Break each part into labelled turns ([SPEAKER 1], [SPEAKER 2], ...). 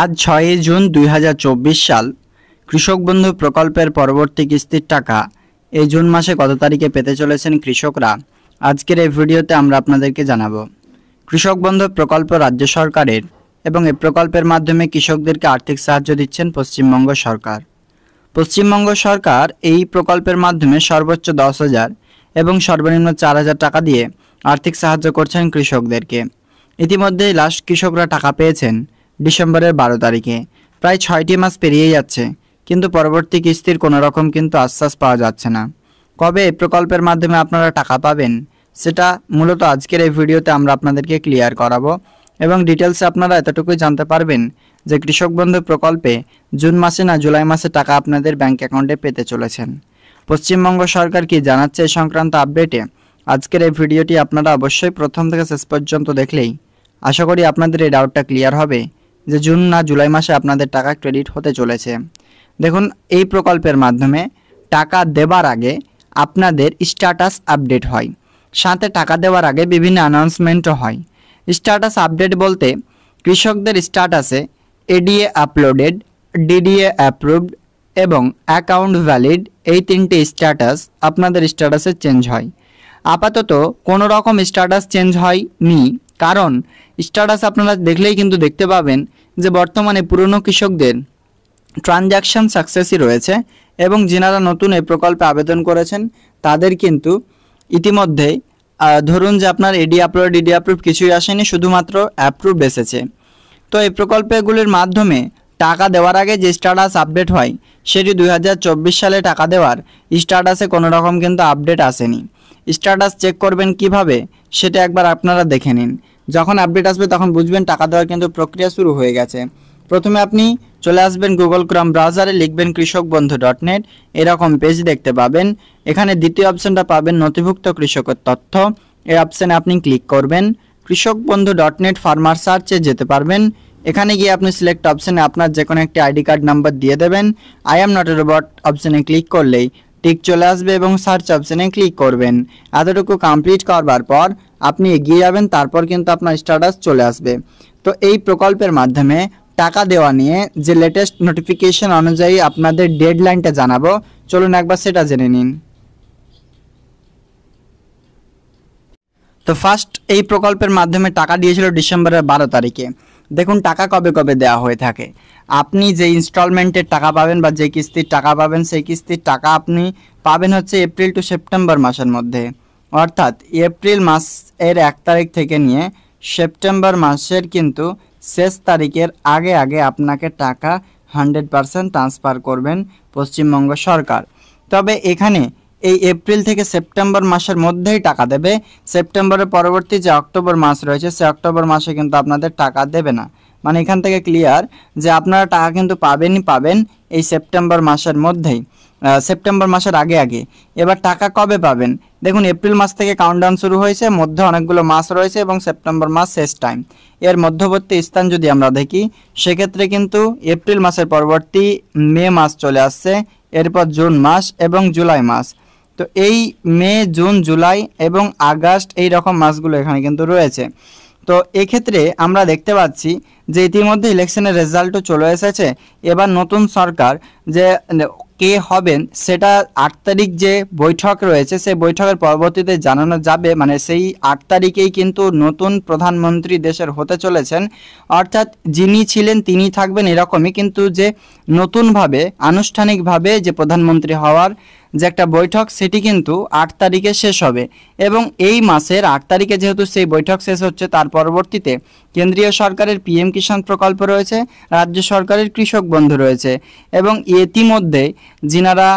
[SPEAKER 1] আজ ছয় জুন দুই সাল কৃষক বন্ধু প্রকল্পের পরবর্তী কিস্তির টাকা এই জুন মাসে কত তারিখে পেতে চলেছেন কৃষকরা আজকের এই ভিডিওতে আমরা আপনাদেরকে জানাবো কৃষক বন্ধু প্রকল্প রাজ্য সরকারের এবং এই প্রকল্পের মাধ্যমে কৃষকদেরকে আর্থিক সাহায্য দিচ্ছেন পশ্চিমবঙ্গ সরকার পশ্চিমবঙ্গ সরকার এই প্রকল্পের মাধ্যমে সর্বোচ্চ দশ হাজার এবং সর্বনিম্ন চার হাজার টাকা দিয়ে আর্থিক সাহায্য করছেন কৃষকদেরকে ইতিমধ্যেই লাস্ট কৃষকরা টাকা পেয়েছেন ডিসেম্বরের বারো তারিখে প্রায় ছয়টি মাস পেরিয়ে যাচ্ছে কিন্তু পরবর্তী কিস্তির কোনো রকম কিন্তু আশ্বাস পাওয়া যাচ্ছে না কবে এই প্রকল্পের মাধ্যমে আপনারা টাকা পাবেন সেটা মূলত আজকের এই ভিডিওতে আমরা আপনাদেরকে ক্লিয়ার করাবো এবং ডিটেলসে আপনারা এতটুকুই জানতে পারবেন যে কৃষক বন্ধু প্রকল্পে জুন মাসে না জুলাই মাসে টাকা আপনাদের ব্যাংক অ্যাকাউন্টে পেতে চলেছেন পশ্চিমবঙ্গ সরকার কি জানাচ্ছে এ সংক্রান্ত আপডেটে আজকের এই ভিডিওটি আপনারা অবশ্যই প্রথম থেকে শেষ পর্যন্ত দেখলেই আশা করি আপনাদের এই ডাউটটা ক্লিয়ার হবে যে জুন না জুলাই মাসে আপনাদের টাকা ক্রেডিট হতে চলেছে দেখুন এই প্রকল্পের মাধ্যমে টাকা দেবার আগে আপনাদের স্ট্যাটাস আপডেট হয় সাথে টাকা দেওয়ার আগে বিভিন্ন অ্যানাউন্সমেন্টও হয় স্ট্যাটাস আপডেট বলতে কৃষকদের স্ট্যাটাসে এডিএ আপলোডেড ডিডিএ অ্যাপ্রুভড এবং অ্যাকাউন্ট ভ্যালিড এই তিনটি স্ট্যাটাস আপনাদের স্ট্যাটাসে চেঞ্জ হয় আপাতত কোনো রকম স্ট্যাটাস চেঞ্জ হয়নি কারণ স্ট্যাটাস আপনারা দেখলেই কিন্তু দেখতে পাবেন যে বর্তমানে পুরনো কৃষকদের ট্রানজ্যাকশান সাকসেসই রয়েছে এবং যেনারা নতুন এই প্রকল্পে আবেদন করেছেন তাদের কিন্তু ইতিমধ্যেই ধরুন যে আপনার এডি আপ্রুভ ডিডি অ্যাপ্রুভ কিছুই আসেনি শুধুমাত্র অ্যাপ্রুভ এসেছে তো এই প্রকল্পগুলির মাধ্যমে টাকা দেওয়ার আগে যে স্ট্যাটাস আপডেট হয় সেটি দুই সালে টাকা দেওয়ার স্ট্যাটাসে কোনো রকম কিন্তু আপডেট আসেনি স্ট্যাটাস চেক করবেন কিভাবে সেটা একবার আপনারা দেখে নিন যখন আপডেট আসবে তখন বুঝবেন টাকা দেওয়ার কিন্তু প্রক্রিয়া শুরু হয়ে গেছে প্রথমে আপনি চলে আসবেন গুগল ক্রম ব্রাউজারে লিখবেন কৃষক বন্ধু ডট নেট এরকম পেজ দেখতে পাবেন এখানে দ্বিতীয় অপশানটা পাবেন নথিভুক্ত কৃষকের তথ্য এই অপশানে আপনি ক্লিক করবেন কৃষক বন্ধু ডট নেট ফার্মার সার্চে যেতে পারবেন এখানে গিয়ে আপনি সিলেক্ট অপশানে আপনার যে কোনো একটি আইডি কার্ড নাম্বার দিয়ে দেবেন I am not a robot অপশানে ক্লিক করলেই টিক চলে আসবে এবং সার্চ অপশানে ক্লিক করবেন এতটুকু কমপ্লিট করবার পর আপনি এগিয়ে যাবেন তারপর কিন্তু আপনার স্ট্যাটাস চলে আসবে তো এই প্রকল্পের মাধ্যমে টাকা দেওয়া নিয়ে যে লেটেস্ট নোটিফিকেশন অনুযায়ী আপনাদের ডেডলাইনটা জানাবো চলুন একবার সেটা জেনে নিন তো ফার্স্ট এই প্রকল্পের মাধ্যমে টাকা দিয়েছিল ডিসেম্বরের বারো তারিখে দেখুন টাকা কবে কবে দেওয়া হয়ে থাকে আপনি যে ইনস্টলমেন্টের টাকা পাবেন বা যে কিস্তির টাকা পাবেন সেই কিস্তির টাকা আপনি পাবেন হচ্ছে এপ্রিল টু সেপ্টেম্বর মাসের মধ্যে অর্থাৎ এপ্রিল মাস এর এক তারিখ থেকে নিয়ে সেপ্টেম্বর মাসের কিন্তু শেষ তারিখের আগে আগে আপনাকে টাকা হান্ড্রেড পারসেন্ট ট্রান্সফার করবেন পশ্চিমবঙ্গ সরকার তবে এখানে এই এপ্রিল থেকে সেপ্টেম্বর মাসের মধ্যেই টাকা দেবে সেপ্টেম্বরের পরবর্তী যে অক্টোবর মাস রয়েছে সে অক্টোবর মাসে কিন্তু আপনাদের টাকা দেবে না মানে এখান থেকে ক্লিয়ার যে আপনারা টাকা কিন্তু পাবেনই পাবেন এই সেপ্টেম্বর মাসের মধ্যেই সেপ্টেম্বর মাসের আগে আগে এবার টাকা কবে পাবেন দেখুন এপ্রিল মাস থেকে কাউন্টডাউন শুরু হয়েছে মধ্যে অনেকগুলো মাস রয়েছে এবং সেপ্টেম্বর মাস শেষ টাইম এর মধ্যবর্তী স্থান যদি আমরা দেখি সেক্ষেত্রে কিন্তু এপ্রিল মাসের পরবর্তী মে মাস চলে আসছে এরপর জুন মাস এবং জুলাই মাস তো এই মে জুন জুলাই এবং আগস্ট এই রকম মাসগুলো এখানে কিন্তু রয়েছে তো এক্ষেত্রে আমরা দেখতে পাচ্ছি যে ইতিমধ্যে ইলেকশনের রেজাল্টও চলে এসেছে এবার নতুন সরকার যে কে হবেন সেটা আট তারিখ যে বৈঠক রয়েছে সেই বৈঠকের পরবর্তীতে জানানো যাবে মানে সেই আট তারিখেই কিন্তু নতুন প্রধানমন্ত্রী দেশের হতে চলেছেন অর্থাৎ যিনি ছিলেন তিনি থাকবেন এরকমই কিন্তু যে নতুনভাবে আনুষ্ঠানিকভাবে যে প্রধানমন্ত্রী হওয়ার যে একটা বৈঠক সেটি কিন্তু আট তারিখে শেষ হবে এবং এই মাসের আট তারিখে যেহেতু সেই বৈঠক শেষ হচ্ছে তার পরবর্তীতে কেন্দ্রীয় সরকারের পিএম কিষাণ প্রকল্প রয়েছে রাজ্য সরকারের কৃষক বন্ধু রয়েছে এবং ইতিমধ্যে যিনারা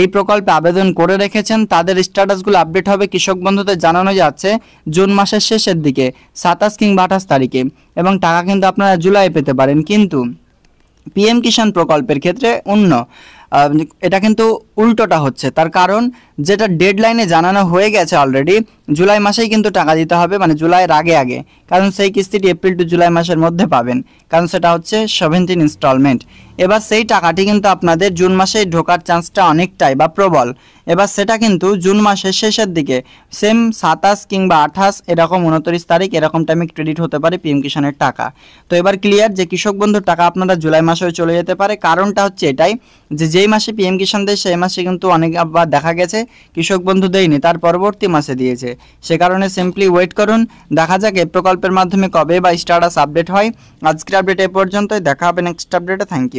[SPEAKER 1] এই প্রকল্পে আবেদন করে রেখেছেন তাদের স্ট্যাটাসগুলো আপডেট হবে কৃষক বন্ধুদের জানানো যাচ্ছে জুন মাসের শেষের দিকে সাতাশ কিংবা আঠাশ তারিখে এবং টাকা কিন্তু আপনারা জুলাই পেতে পারেন কিন্তু পিএম কিষাণ প্রকল্পের ক্ষেত্রে অন্য এটা কিন্তু উল্টোটা হচ্ছে তার কারণ যেটা ডেডলাইনে জানানো হয়ে গেছে অলরেডি জুলাই মাসেই কিন্তু টাকা দিতে হবে মানে জুলাইয়ের আগে আগে কারণ সেই কিস্তিটি এপ্রিল টু জুলাই মাসের মধ্যে পাবেন কারণ সেটা হচ্ছে সেভেন্টিন ইনস্টলমেন্ট এবার সেই টাকাটি কিন্তু আপনাদের জুন মাসেই ঢোকার চান্সটা অনেকটাই বা প্রবল এবার সেটা কিন্তু জুন মাসের শেষের দিকে সেম সাতাশ কিংবা আঠাশ এরকম উনত্রিশ তারিখ এরকম টাইমে ক্রেডিট হতে পারে পিএম কিষানের টাকা তো এবার ক্লিয়ার যে কৃষক বন্ধুর টাকা আপনারা জুলাই মাসেও চলে যেতে পারে কারণটা হচ্ছে এটাই যে যেই মাসে পিএম কিষাণ দেয় সেই মাসে কিন্তু অনেক আবার দেখা গেছে কৃষক বন্ধু দেয়নি তার পরবর্তী মাসে দিয়েছে সে কারণে সিম্পলি ওয়েট করুন দেখা যাক এই প্রকল্পের মাধ্যমে কবে বা স্টার্টাস আপডেট হয় আজকের আপডেট এ পর্যন্তই দেখা হবে নেক্সট আপডেটে থ্যাংক ইউ